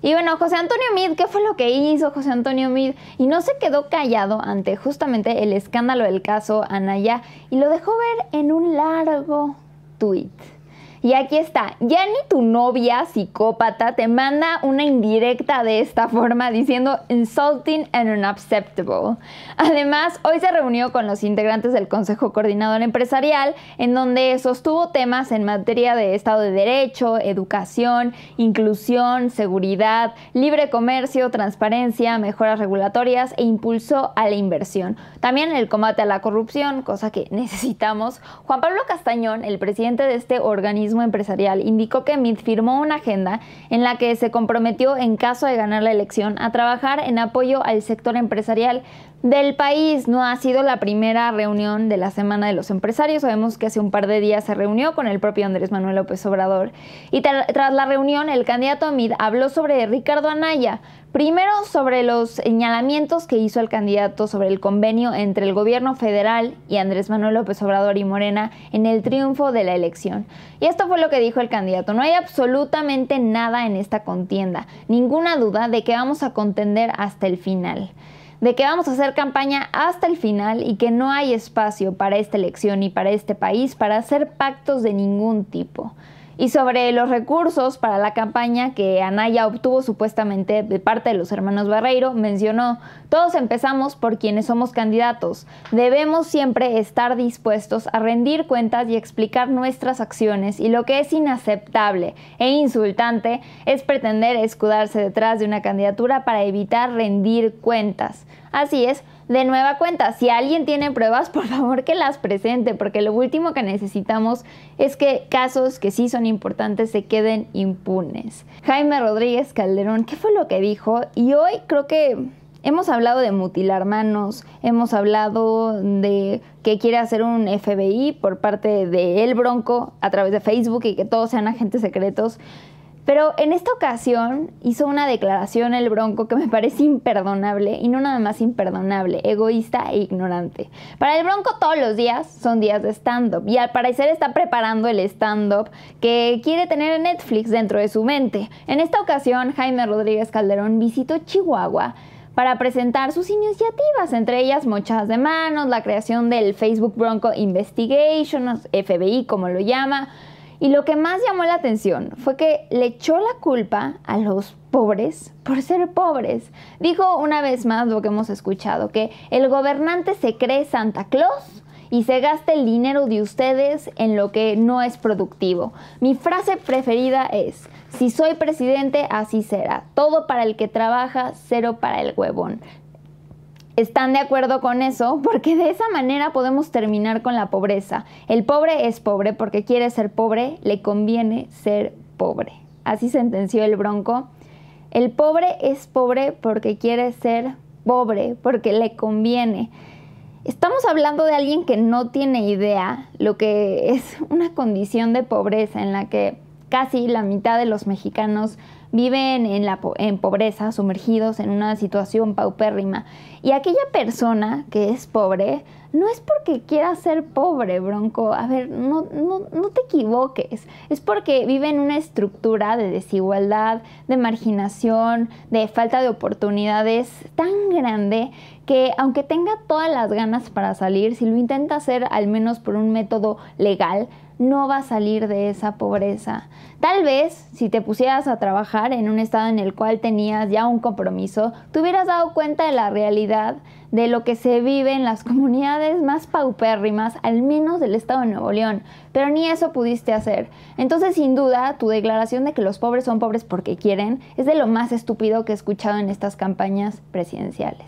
Y bueno, José Antonio Mead, ¿qué fue lo que hizo José Antonio Mead? Y no se quedó callado ante justamente el escándalo del caso Anaya y lo dejó ver en un largo tweet. Y aquí está, ya ni tu novia psicópata te manda una indirecta de esta forma diciendo insulting and unacceptable. Además, hoy se reunió con los integrantes del Consejo Coordinador Empresarial, en donde sostuvo temas en materia de Estado de Derecho, educación, inclusión, seguridad, libre comercio, transparencia, mejoras regulatorias e impulso a la inversión. También el combate a la corrupción, cosa que necesitamos. Juan Pablo Castañón, el presidente de este organismo, Empresarial indicó que MIT firmó una agenda en la que se comprometió en caso de ganar la elección a trabajar en apoyo al sector empresarial del país. No ha sido la primera reunión de la Semana de los Empresarios. Sabemos que hace un par de días se reunió con el propio Andrés Manuel López Obrador. Y tras la reunión, el candidato Amid habló sobre Ricardo Anaya. Primero, sobre los señalamientos que hizo el candidato sobre el convenio entre el gobierno federal y Andrés Manuel López Obrador y Morena en el triunfo de la elección. Y esto fue lo que dijo el candidato. No hay absolutamente nada en esta contienda, ninguna duda de que vamos a contender hasta el final de que vamos a hacer campaña hasta el final y que no hay espacio para esta elección y para este país para hacer pactos de ningún tipo y sobre los recursos para la campaña que Anaya obtuvo supuestamente de parte de los hermanos Barreiro, mencionó, todos empezamos por quienes somos candidatos. Debemos siempre estar dispuestos a rendir cuentas y explicar nuestras acciones y lo que es inaceptable e insultante es pretender escudarse detrás de una candidatura para evitar rendir cuentas. Así es, de nueva cuenta, si alguien tiene pruebas, por favor que las presente, porque lo último que necesitamos es que casos que sí son importantes se queden impunes. Jaime Rodríguez Calderón, ¿qué fue lo que dijo? Y hoy creo que hemos hablado de mutilar manos, hemos hablado de que quiere hacer un FBI por parte de El Bronco a través de Facebook y que todos sean agentes secretos. Pero en esta ocasión hizo una declaración el Bronco que me parece imperdonable y no nada más imperdonable, egoísta e ignorante. Para el Bronco todos los días son días de stand-up y al parecer está preparando el stand-up que quiere tener en Netflix dentro de su mente. En esta ocasión Jaime Rodríguez Calderón visitó Chihuahua para presentar sus iniciativas, entre ellas mochadas de manos, la creación del Facebook Bronco Investigation, FBI como lo llama, y lo que más llamó la atención fue que le echó la culpa a los pobres por ser pobres. Dijo una vez más lo que hemos escuchado, que el gobernante se cree Santa Claus y se gasta el dinero de ustedes en lo que no es productivo. Mi frase preferida es, si soy presidente, así será. Todo para el que trabaja, cero para el huevón están de acuerdo con eso, porque de esa manera podemos terminar con la pobreza. El pobre es pobre porque quiere ser pobre, le conviene ser pobre. Así sentenció el bronco. El pobre es pobre porque quiere ser pobre, porque le conviene. Estamos hablando de alguien que no tiene idea lo que es una condición de pobreza en la que casi la mitad de los mexicanos viven en, la, pobreza, sumergidos en una situación paupérrima. Y aquella persona que es pobre, no es porque quiera ser pobre, Bronco. A ver, no, no, no te equivoques. Es porque vive en una estructura de desigualdad, de marginación, de falta de oportunidades tan grande que aunque tenga todas las ganas para salir, si lo intenta hacer al menos por un método legal, no va a salir de esa pobreza. Tal vez si te pusieras a trabajar, en un estado en el cual tenías ya un compromiso, te hubieras dado cuenta de la realidad de lo que se vive en las comunidades más paupérrimas, al menos del estado de Nuevo León, pero ni eso pudiste hacer. Entonces, sin duda, tu declaración de que los pobres son pobres porque quieren es de lo más estúpido que he escuchado en estas campañas presidenciales.